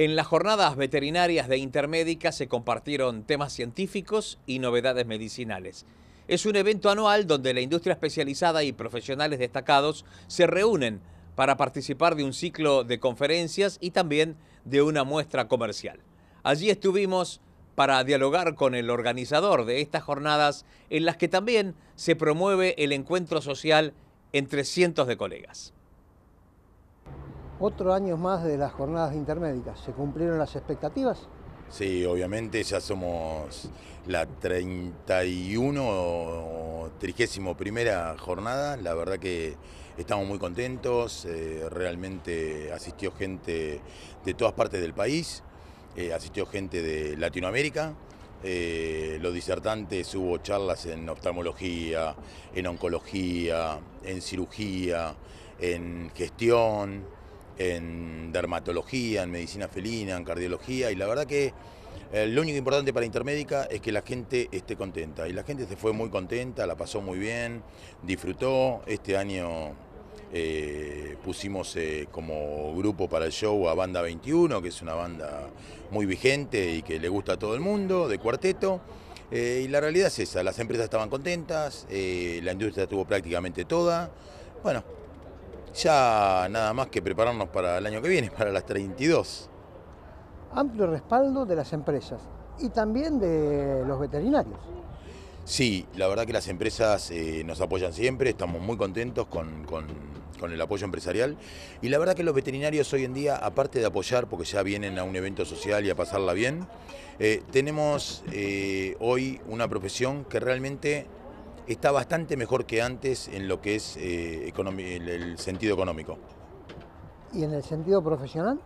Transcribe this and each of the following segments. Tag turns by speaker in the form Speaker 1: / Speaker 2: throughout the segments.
Speaker 1: En las jornadas veterinarias de Intermédica se compartieron temas científicos y novedades medicinales. Es un evento anual donde la industria especializada y profesionales destacados se reúnen para participar de un ciclo de conferencias y también de una muestra comercial. Allí estuvimos para dialogar con el organizador de estas jornadas en las que también se promueve el encuentro social entre cientos de colegas
Speaker 2: otro año más de las jornadas intermédicas. ¿Se cumplieron las expectativas?
Speaker 3: Sí, obviamente ya somos la 31 o 31 primera jornada. La verdad que estamos muy contentos. Eh, realmente asistió gente de todas partes del país, eh, asistió gente de Latinoamérica. Eh, los disertantes hubo charlas en oftalmología, en oncología, en cirugía, en gestión, en dermatología, en medicina felina, en cardiología y la verdad que eh, lo único importante para Intermédica es que la gente esté contenta y la gente se fue muy contenta, la pasó muy bien, disfrutó. Este año eh, pusimos eh, como grupo para el show a Banda 21, que es una banda muy vigente y que le gusta a todo el mundo, de cuarteto. y la realidad es esa, las empresas estaban contentas, la industria estuvo prácticamente toda. Bueno, ya nada más que prepararnos para el año que viene, para las 32.
Speaker 2: Amplio respaldo de las empresas y también de los veterinarios.
Speaker 3: Sí, la verdad que las empresas eh, nos apoyan siempre, estamos muy contentos con, el apoyo empresarial y la verdad que los veterinarios hoy en día, aparte de apoyar, porque ya vienen a un evento social y a pasarla bien, eh, tenemos eh, hoy una profesión que realmente está bastante mejor que antes en lo que es eh, el sentido económico.
Speaker 2: ¿Y en el sentido profesional?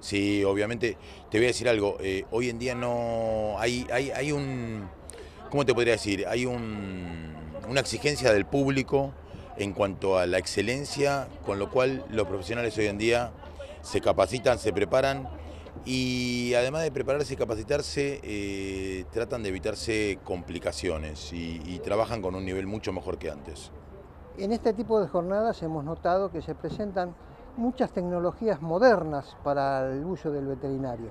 Speaker 3: Sí, obviamente, te voy a decir algo, eh, hoy en día no hay, hay, un, ¿cómo te podría decir? Hay una exigencia del público en cuanto a la excelencia, con lo cual los profesionales hoy en día se capacitan, se preparan y además de prepararse y capacitarse, eh, tratan de evitarse complicaciones y, trabajan con un nivel mucho mejor que antes.
Speaker 2: En este tipo de jornadas hemos notado que se presentan muchas tecnologías modernas para el uso del veterinario.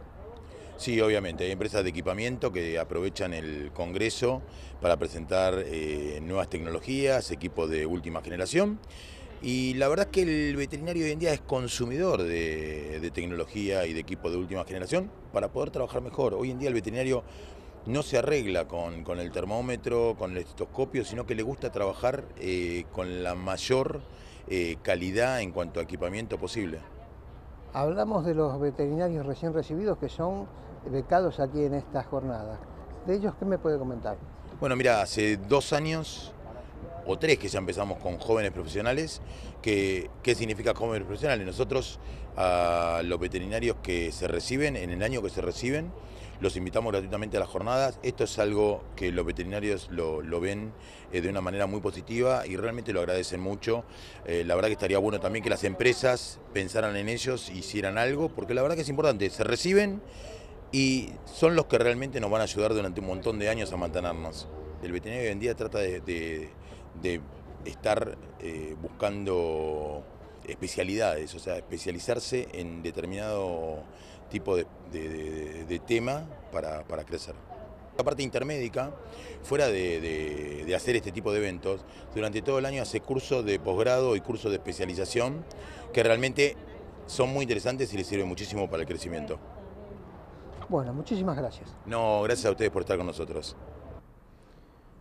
Speaker 3: Sí, obviamente, hay empresas de equipamiento que aprovechan el Congreso para presentar eh, nuevas tecnologías, equipos de última generación. Y la verdad es que el veterinario hoy en día es consumidor de, tecnología y de equipo de última generación para poder trabajar mejor. Hoy en día el veterinario no se arregla con, el termómetro, con el estetoscopio, sino que le gusta trabajar eh, con la mayor eh, calidad en cuanto a equipamiento posible.
Speaker 2: Hablamos de los veterinarios recién recibidos que son becados aquí en estas jornadas. ¿De ellos qué me puede comentar?
Speaker 3: Bueno, mira, hace dos años o tres que ya empezamos con jóvenes profesionales. Que, ¿Qué significa jóvenes profesionales? Nosotros a los veterinarios que se reciben, en el año que se reciben, los invitamos gratuitamente a las jornadas. Esto es algo que los veterinarios lo, ven eh, de una manera muy positiva y realmente lo agradecen mucho. Eh, la verdad que estaría bueno también que las empresas pensaran en ellos, hicieran algo, porque la verdad que es importante, se reciben y son los que realmente nos van a ayudar durante un montón de años a mantenernos. El veterinario hoy en día trata de de estar eh, buscando especialidades, o sea, especializarse en determinado tipo de, tema para, para, crecer. La parte intermédica, fuera de, hacer este tipo de eventos, durante todo el año hace cursos de posgrado y cursos de especialización que realmente son muy interesantes y les sirven muchísimo para el crecimiento.
Speaker 2: Bueno, muchísimas gracias.
Speaker 3: No, gracias a ustedes por estar con nosotros.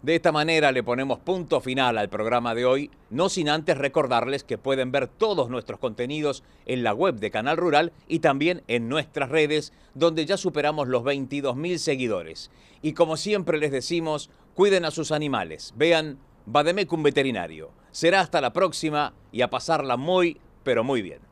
Speaker 3: De esta manera le ponemos punto final al programa de
Speaker 1: hoy, no sin antes recordarles que pueden ver todos nuestros contenidos en la web de Canal Rural y también en nuestras redes, donde ya superamos los 22.000 seguidores. Y como siempre les decimos, cuiden a sus animales, vean un Veterinario. Será hasta la próxima y a pasarla muy, pero muy bien.